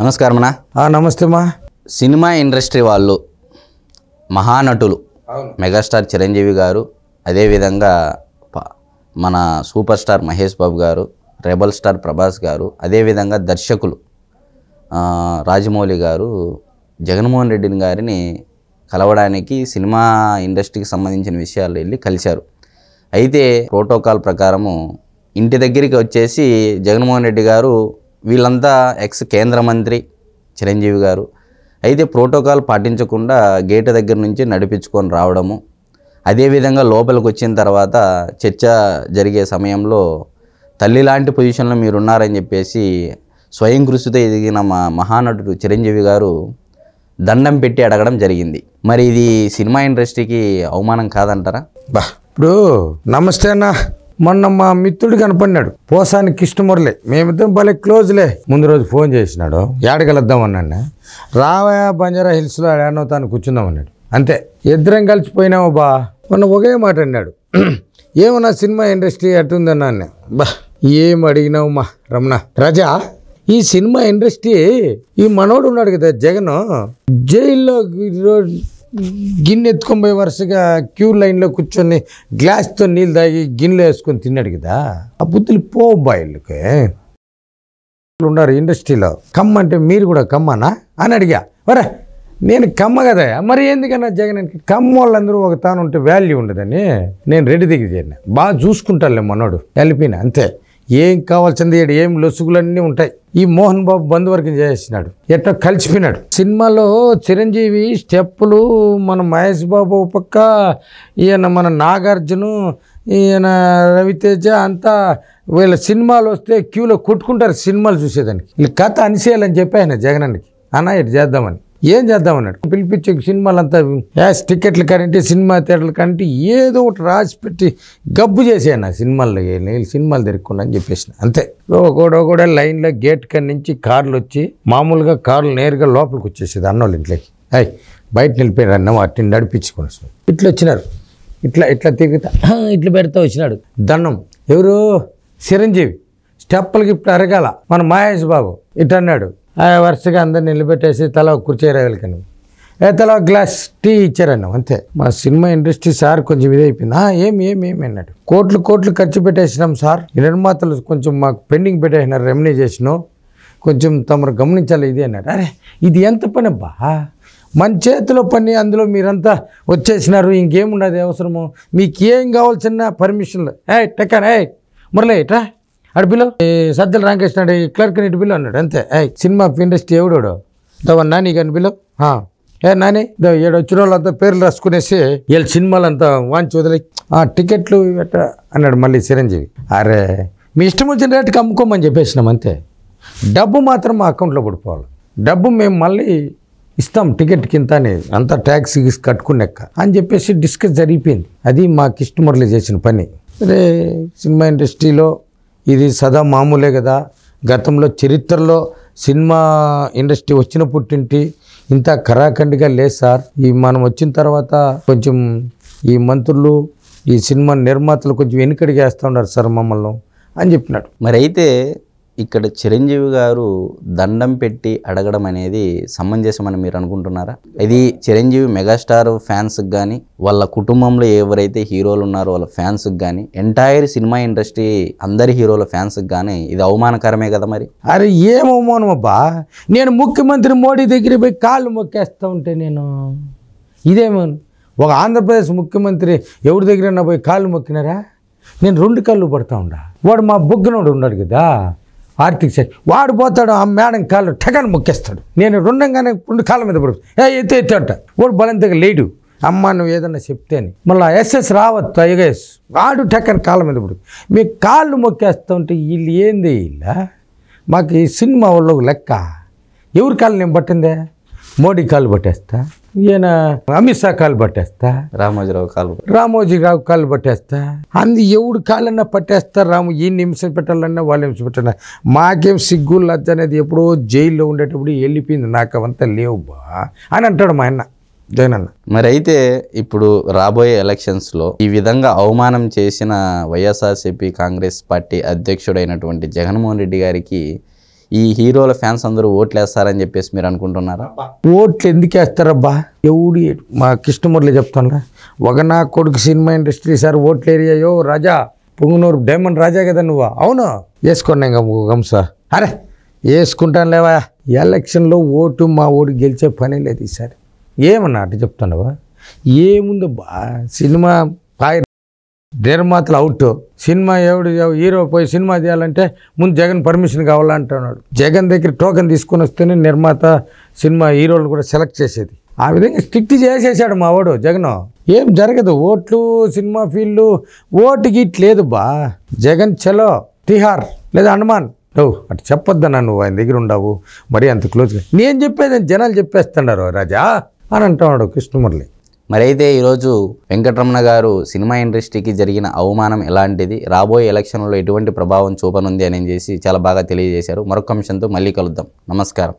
నమస్కారం అన్నా నమస్తే మా సినిమా ఇండస్ట్రీ వాళ్ళు మహానటులు మెగాస్టార్ చిరంజీవి గారు అదేవిధంగా మన సూపర్ స్టార్ మహేష్ బాబు గారు రెబల్ స్టార్ ప్రభాస్ గారు అదేవిధంగా దర్శకులు రాజమౌళి గారు జగన్మోహన్ రెడ్డిని గారిని కలవడానికి సినిమా ఇండస్ట్రీకి సంబంధించిన విషయాలు వెళ్ళి కలిశారు అయితే ప్రోటోకాల్ ప్రకారము ఇంటి దగ్గరికి వచ్చేసి జగన్మోహన్ రెడ్డి గారు వీళ్ళంతా ఎక్స్ కేంద్ర మంత్రి చిరంజీవి గారు అయితే ప్రోటోకాల్ పాటించకుండా గేట్ దగ్గర నుంచి నడిపించుకొని రావడము అదేవిధంగా లోపలికి వచ్చిన తర్వాత చర్చ జరిగే సమయంలో తల్లి లాంటి పొజిషన్లో మీరున్నారని చెప్పేసి స్వయం కృషితో ఎదిగిన మా మహానటుడు చిరంజీవి గారు దండం పెట్టి అడగడం జరిగింది మరి ఇది సినిమా ఇండస్ట్రీకి అవమానం కాదంటారా బా ఇప్పుడు నమస్తే అన్న మొన్న మా మిత్రుడు కనపడినాడు పోసాని కృష్ణమురళి మేమిద్దరం భలే క్లోజ్లే ముందు రోజు ఫోన్ చేసినాడు ఏడగలుద్దాం అన్నా రావయ బంజారా హిల్స్లో ఏడనో తాను కూర్చుందాం అన్నాడు అంతే ఇద్దరం కలిసిపోయినాము బా మొన్న ఒకే మాట అన్నాడు ఏమన్నా సినిమా ఇండస్ట్రీ అట్టుందన్నా బా ఏం అడిగినావు మా రమణ రజా ఈ సినిమా ఇండస్ట్రీ ఈ మనోడు ఉన్నాడు కదా జగన్ జైల్లో గిన్నె ఎత్తుకొని పోయి వరుసగా క్యూ లైన్లో కూర్చొని గ్లాస్తో నీళ్ళు తాగి గిన్నెలో వేసుకొని తిన్నాడు కదా ఆ బుద్ధులు పోబ్బాయిలకి ఉన్నారు ఇండస్ట్రీలో కమ్మ అంటే మీరు కూడా కమ్మనా అని అడిగా వరే నేను కమ్మ కదా మరి ఎందుకన్నా జగన్ కమ్మ వాళ్ళందరూ ఒక తాను ఉంటే వాల్యూ ఉండదని నేను రెడ్డి దిగి చేయను బాగా చూసుకుంటాను మనోడు వెళ్ళిపోయిన అంతే ఏం కావాల్సింది ఏం లొసుగులన్నీ ఉంటాయి ఈ మోహన్ బాబు బంధువర్గం చేసినాడు ఎట్లా కలిసిపోయినాడు సినిమాలో చిరంజీవి స్టెప్పులు మన మహేష్ బాబు పక్క ఈయన మన నాగార్జును ఈయన రవితేజ అంతా వీళ్ళ సినిమాలు వస్తే క్యూలో కొట్టుకుంటారు సినిమాలు చూసేదానికి వీళ్ళు కథ అనిసేయాలని చెప్పి ఆయన జగనానికి అన్న ఇటు చేద్దామని ఏం చేద్దామన్నాడు పిలిపించే సినిమాలు అంతా యాస్ టికెట్లు కంటే సినిమా థియేటర్లు కంటే ఏదో ఒకటి రాసి పెట్టి గబ్బు చేసాను ఆ సినిమాల్లో సినిమాలు తిరుగుకున్నా అని చెప్పేసి అంతే కూడా లైన్లో గేట్ కన్ నుంచి కార్లు వచ్చి మామూలుగా కార్లు నేరుగా లోపలికి వచ్చేసేది అన్నోళ్ళ ఇంట్లోకి అయ్యి బయట నిలిపోయిన అన్న వాటిని నడిపించుకొని ఇట్లా వచ్చినారు ఇట్లా ఇట్లా తిరుగుతా ఇట్లా పెడతా వచ్చినాడు దండం ఎవరు చిరంజీవి స్టెప్పులకి ఇప్పుడు అరగాల మన మహేష్ బాబు ఇటు అన్నాడు వరుసగా అందరు నిలబెట్టేసి తల ఒక కుర్చీ రగలికాను తల ఒక గ్లాస్ టీ ఇచ్చారన్న అంతే మా సినిమా ఇండస్ట్రీ సార్ కొంచెం ఇదైపోయింది ఏమి ఏమి ఏమి అన్నాడు కోట్లు కోట్లు ఖర్చు పెట్టేసినాం సార్ నిర్మాతలు కొంచెం మాకు పెండింగ్ పెట్టేసినారు రెమెన్యూ కొంచెం తమరు గమనించాలి ఇది అన్నాడు అరే ఇది ఎంత పని అబ్బా మన చేతిలో పని అందులో మీరంతా వచ్చేసినారు ఇంకేమున్నది అవసరము మీకు ఏం కావాల్సిన పర్మిషన్లు ఏ టెక్కన్ ఏ ఏటా అడు పిల్ల సజ్జల రామకృష్ణ క్లర్క్ నీటి పిల్ల అన్నాడు అంతే సినిమా ఇండస్ట్రీ ఎవడోడు దవన్ నాని కానీ పిల్ల ఏ నాని ఏడు వచ్చిన వాళ్ళంతా పేర్లు రాసుకునేసి వీళ్ళ అంతా వాంచి వదిలే ఆ టికెట్లు ఎట్ట అన్నాడు మళ్ళీ చిరంజీవి అరే మీ ఇష్టం వచ్చిన రేటుకి అమ్ముకోమని చెప్పేసినాం అంతే డబ్బు మాత్రం మా అకౌంట్లో పడిపోవాలి డబ్బు మేము మళ్ళీ ఇస్తాం టికెట్ కింద అంతా ట్యాక్స్ ఎక్క అని చెప్పేసి డిస్కస్ జరిగిపోయింది అది మా కిష్ట చేసిన పని అరే సినిమా ఇండస్ట్రీలో ఇది సదా మామూలే కదా గతంలో చరిత్రలో సినిమా ఇండస్ట్రీ వచ్చిన పుట్టింటి ఇంత కరాఖండిగా లేదు సార్ ఈ మనం వచ్చిన తర్వాత కొంచెం ఈ మంత్రులు ఈ సినిమా నిర్మాతలు కొంచెం వెనుకడిగా వేస్తూ ఉన్నారు సార్ మమ్మల్ని అని చెప్పినాడు మరి అయితే ఇక్కడ చిరంజీవి గారు దండం పెట్టి అడగడం అనేది సమంజసమని మీరు అనుకుంటున్నారా ఇది చిరంజీవి మెగాస్టార్ ఫ్యాన్స్కి కానీ వాళ్ళ కుటుంబంలో ఎవరైతే హీరోలు ఉన్నారో వాళ్ళ ఫ్యాన్స్కి కానీ ఎంటైర్ సినిమా ఇండస్ట్రీ అందరి హీరోల ఫ్యాన్స్కి కానీ ఇది అవమానకరమే కదా మరి అరే ఏం అవమానం అబ్బా నేను ముఖ్యమంత్రి మోడీ దగ్గర పోయి కాళ్ళు మొక్కేస్తూ ఉంటే నేను ఇదేమో ఒక ఆంధ్రప్రదేశ్ ముఖ్యమంత్రి ఎవరి దగ్గర పోయి కాళ్ళు మొక్కినారా నేను రెండు కళ్ళు పడతా ఉండా వాడు మా బొగ్గునోడు ఉన్నాడు కదా ఆర్థిక శాఖ వాడు పోతాడు ఆ మేడం కాళ్ళు ఠగన్ ముక్కేస్తాడు నేను రుణంగానే రెండు కాళ్ళ మీద పడు ఏ ఎత్తు ఎత్తే అంట వాడు బలంతగా లేడు అమ్మ నువ్వు ఏదన్నా అని మళ్ళీ ఎస్ఎస్ రావద్దు ఐగఎస్ వాడు ఠక్కన్ కాళ్ళ మీద పడు మీ కాళ్ళు మొక్కేస్తుంటే వీళ్ళు ఏంది వీళ్ళ మాకు ఈ సినిమా వాళ్ళు లెక్క ఎవరి కాళ్ళు నేను పట్టిందే మోడీ కాలు పట్టేస్తా ఈయన అమిత్ షా కాలు పట్టేస్తా రామోజీరావు కాలు రామోజీరావు కాలు పట్టేస్తా అందు ఎవడు కాలన్నా పట్టేస్తా రాము ఈ నిమిషం పెట్టాలన్నా వాళ్ళు నిమిషం పెట్టాల మాకేం సిగ్గు లజ్జ అనేది ఎప్పుడో జైల్లో ఉండేటప్పుడు వెళ్ళిపోయింది నాకు అవంతా లేవు బా అని అంటాడు మా ఆయన అన్న మరి అయితే ఇప్పుడు రాబోయే ఎలక్షన్స్లో ఈ విధంగా అవమానం చేసిన వైఎస్ఆర్సీపీ కాంగ్రెస్ పార్టీ అధ్యక్షుడైనటువంటి జగన్మోహన్ రెడ్డి గారికి ఈ హీరోల ఫ్యాన్స్ అందరూ ఓట్లు వేస్తారని చెప్పేసి మీరు అనుకుంటున్నారా ఓట్లు ఎందుకు వేస్తారబ్బా ఎవడు మా కృష్ణమూర్లే చెప్తాను ఒక నా కొడుకు సినిమా ఇండస్ట్రీ సార్ ఓట్లు ఏరియాయో రాజా పొంగునూరు డైమండ్ రాజా కదా నువ్వు అవును వేసుకున్నాం ఇంకా గంస అరే వేసుకుంటాను లేవా ఎలక్షన్లో ఓటు మా ఓటు గెలిచే పని లేదు ఈసారి ఏమన్నా అటు చెప్తున్నావా ఏముందబ్బా సినిమా నిర్మాతలు అవుట్ సినిమా ఎవడు హీరో పోయి సినిమా చేయాలంటే ముందు జగన్ పర్మిషన్ కావాలంటున్నాడు జగన్ దగ్గర టోకెన్ తీసుకొని వస్తేనే నిర్మాత సినిమా హీరోలు కూడా సెలెక్ట్ చేసేది ఆ విధంగా స్ట్రిక్ట్ చేసేసాడు మా వాడు జగన్ ఏం జరగదు ఓట్లు సినిమా ఫీల్డ్ ఓటు గిట్ లేదు బా జగన్ చలో తిహార్ లేదా హనుమాన్ నువ్వు అటు చెప్పొద్దన్నా నువ్వు ఆయన దగ్గర ఉండవు మరీ అంత క్లోజ్గా నేను చెప్పేది జనాలు చెప్పేస్తున్నారు రాజా అని అంటున్నాడు కృష్ణమురళి మరైతే ఈరోజు వెంకటరమణ గారు సినిమా ఇండస్ట్రీకి జరిగిన అవమానం ఎలాంటిది రాబోయే ఎలక్షన్లో ఎటువంటి ప్రభావం చూపనుంది అని చేసి చాలా బాగా తెలియజేశారు మరొక అంశంతో మళ్ళీ కలుద్దాం నమస్కారం